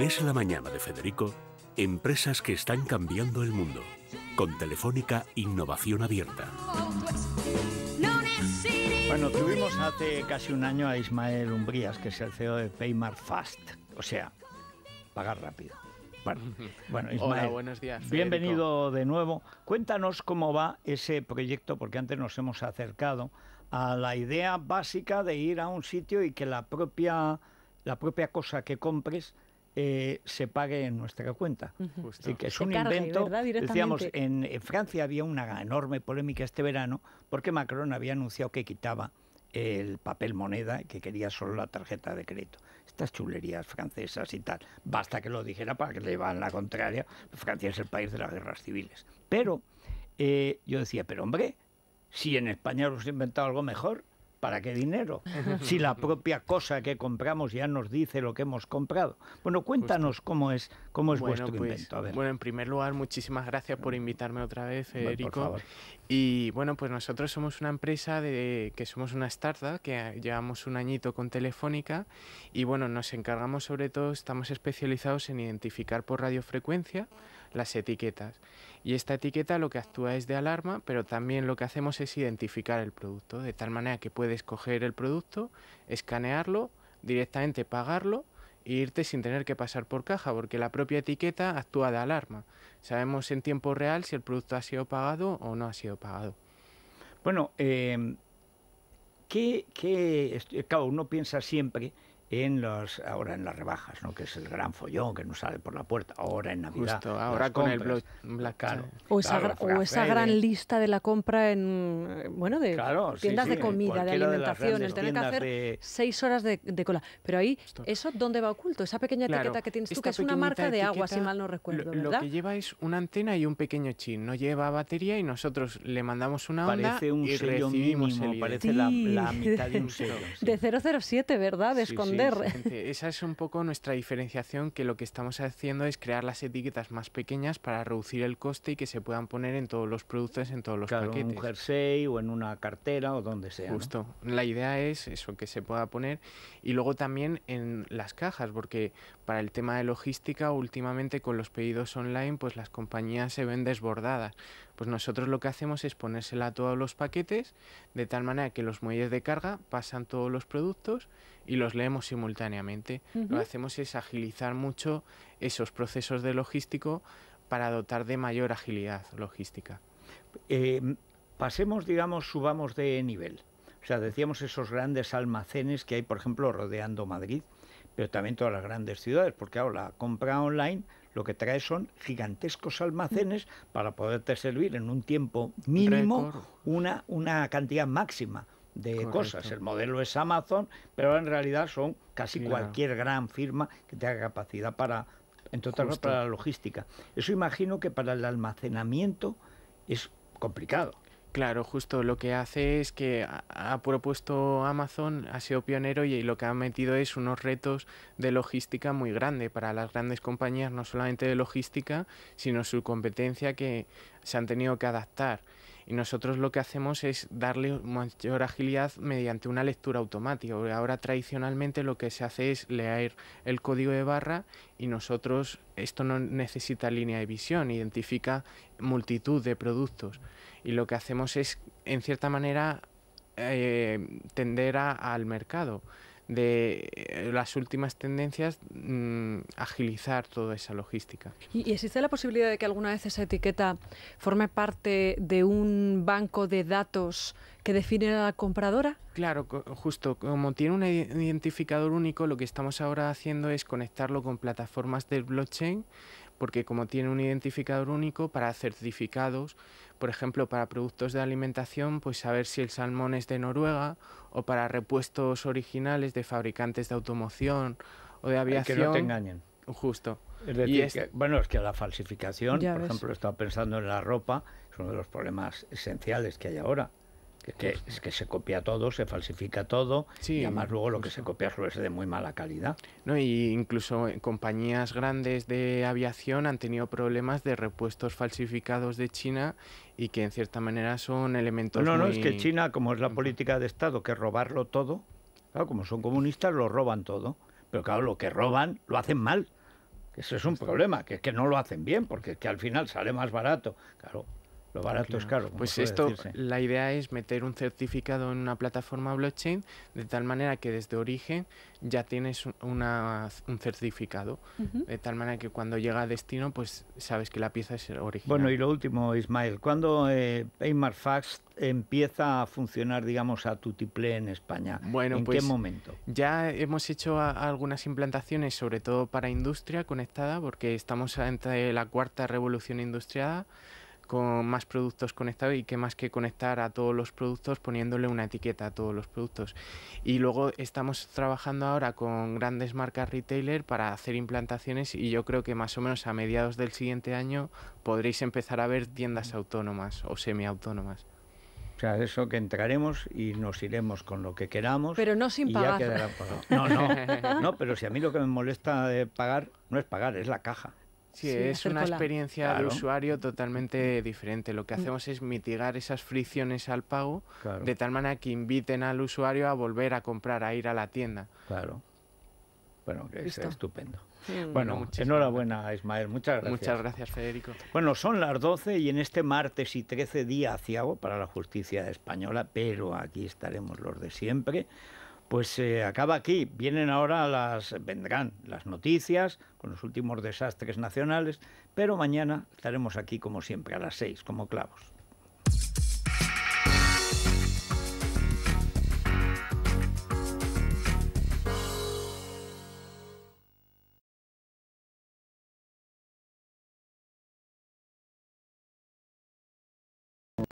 En la Mañana de Federico, empresas que están cambiando el mundo. Con Telefónica Innovación Abierta. Bueno, tuvimos hace casi un año a Ismael Umbrías, que es el CEO de Paymar Fast. O sea, pagar rápido. Bueno, Ismael, buenos días. Bienvenido de nuevo. Cuéntanos cómo va ese proyecto, porque antes nos hemos acercado a la idea básica de ir a un sitio y que la propia, la propia cosa que compres eh, se pague en nuestra cuenta. y que es un invento. Decíamos, en, en, Francia había una enorme polémica este verano porque Macron había anunciado que quitaba el papel moneda, que quería solo la tarjeta de crédito. Estas chulerías francesas y tal. Basta que lo dijera para que le van la contraria. Francia es el país de las guerras civiles. Pero eh, yo decía, pero hombre, si en España os he inventado algo mejor, ¿Para qué dinero? si la propia cosa que compramos ya nos dice lo que hemos comprado. Bueno, cuéntanos cómo es, cómo es vuestro pues, invento. Bueno, en primer lugar, muchísimas gracias por invitarme otra vez, Federico. y bueno, pues nosotros somos una empresa de que somos una startup, que llevamos un añito con Telefónica y bueno, nos encargamos sobre todo, estamos especializados en identificar por radiofrecuencia las etiquetas. Y esta etiqueta lo que actúa es de alarma, pero también lo que hacemos es identificar el producto, de tal manera que puedes coger el producto, escanearlo, directamente pagarlo e irte sin tener que pasar por caja, porque la propia etiqueta actúa de alarma. Sabemos en tiempo real si el producto ha sido pagado o no ha sido pagado. Bueno, eh, ¿qué... qué claro, uno piensa siempre en los, ahora en las rebajas, ¿no? que es el gran follón que nos sale por la puerta, ahora en Navidad. ahora con el Black O esa, gran, o esa gran eh. lista de la compra en, eh, bueno, de tiendas de comida, de alimentación, tener que hacer seis horas de, cola. Pero ahí, ¿eso dónde va oculto? Esa pequeña etiqueta que tienes tú, que es una marca de agua, si mal no recuerdo, lo, ¿verdad? Lo que lleva es una antena y un pequeño chin no lleva batería y nosotros le mandamos una onda parece un y recibimos Parece la, mitad de un sello. De 007, ¿verdad? Descondido esa es un poco nuestra diferenciación, que lo que estamos haciendo es crear las etiquetas más pequeñas para reducir el coste y que se puedan poner en todos los productos, en todos los paquetes. En un jersey o en una cartera o donde sea. Justo. La idea es eso, que se pueda poner. Y luego también en las cajas, porque para el tema de logística, últimamente con los pedidos online, pues las compañías se ven desbordadas. Pues nosotros lo que hacemos es ponérsela a todos los paquetes, de tal manera que los muelles de carga pasan todos los productos y los leemos simultáneamente. Lo que hacemos es agilizar mucho esos procesos de logístico para dotar de mayor agilidad logística. Em, pasemos, digamos, subamos de nivel. O sea, decíamos esos grandes almacenes que hay, por ejemplo, rodeando Madrid, pero también todas las grandes ciudades, porque ahora la compra online lo que trae son gigantescos almacenes mm. para poderte servir en un tiempo mínimo una, una cantidad máxima de cosas. El modelo es Amazon, pero en realidad son casi cualquier gran firma que tenga capacidad para, entre otras para la logística. Eso imagino que para el almacenamiento es complicado. Claro, justo lo que hace es que ha propuesto Amazon, ha sido pionero y lo que ha metido es unos retos de logística muy grande para las grandes compañías, no solamente de logística, sino su competencia que se han tenido que adaptar. Y nosotros lo que hacemos es darle mayor agilidad mediante una lectura automática. Ahora tradicionalmente lo que se hace es leer el código de barra y nosotros, esto no necesita línea de visión, identifica multitud de productos. Y lo que hacemos es, en cierta manera, eh, tender al mercado de eh, las últimas tendencias, mm, agilizar toda esa logística. ¿Y, existe la posibilidad de que alguna vez esa etiqueta forme parte de un banco de datos que define a la compradora? Claro, justo como tiene un identificador único, lo que estamos ahora haciendo es conectarlo con plataformas del blockchain porque como tiene un identificador único para certificados, por ejemplo, para productos de alimentación, pues saber si el salmón es de Noruega o para repuestos originales de fabricantes de automoción o de aviación. Que no te engañen. Justo. Es es... bueno, es que la falsificación, por ejemplo, estaba pensando en la ropa, es uno de los problemas esenciales que hay ahora. Es que, se copia todo, se falsifica todo y además luego lo que se copia suele ser de muy mala calidad. No, y incluso eh, compañías grandes de aviación han tenido problemas de repuestos falsificados de China y que en cierta manera son elementos No, no, es que China, como es la política de Estado, que robarlo todo, claro, como son comunistas, lo roban todo. Pero claro, lo que roban lo hacen mal. Eso es un problema, que es que no lo hacen bien, porque es que al final sale más barato. Claro, lo barato es caro. Pues esto, la idea es meter un certificado en una plataforma blockchain de tal manera que desde origen ya tienes una, un certificado. De tal manera que cuando llega a destino, pues sabes que la pieza es original. Bueno, y lo último, Ismael, ¿cuándo eh, empieza a funcionar, digamos, a tutiplé en España? Bueno, ¿En qué pues momento? Ya hemos hecho algunas implantaciones, sobre todo para industria conectada, porque estamos ante la cuarta revolución industrial con más productos conectados y qué más que conectar a todos los productos poniéndole una etiqueta a todos los productos. Y luego estamos trabajando ahora con grandes marcas retailer para hacer implantaciones y yo creo que más o menos a mediados del siguiente año podréis empezar a ver tiendas autónomas o semiautónomas. O sea, eso que entraremos y nos iremos con lo que queramos. Pero no sin pagar. No, no, no, pero si a mí lo que me molesta de pagar no es pagar, es la caja. Sí, es una experiencia de usuario totalmente diferente. Lo que mm. hacemos es mitigar esas fricciones al pago de tal manera que inviten al usuario a volver a comprar, a ir a la tienda. Claro. Bueno, que estupendo. Mm. Bueno, enhorabuena, Ismael. Muchas gracias. Muchas gracias, Federico. Bueno, son las 12 y en este martes y 13 día hago para la justicia española, pero aquí estaremos los de siempre. Pues se eh, acaba aquí. Vienen ahora las, vendrán las noticias con los últimos desastres nacionales, pero mañana estaremos aquí como siempre a las seis, como clavos.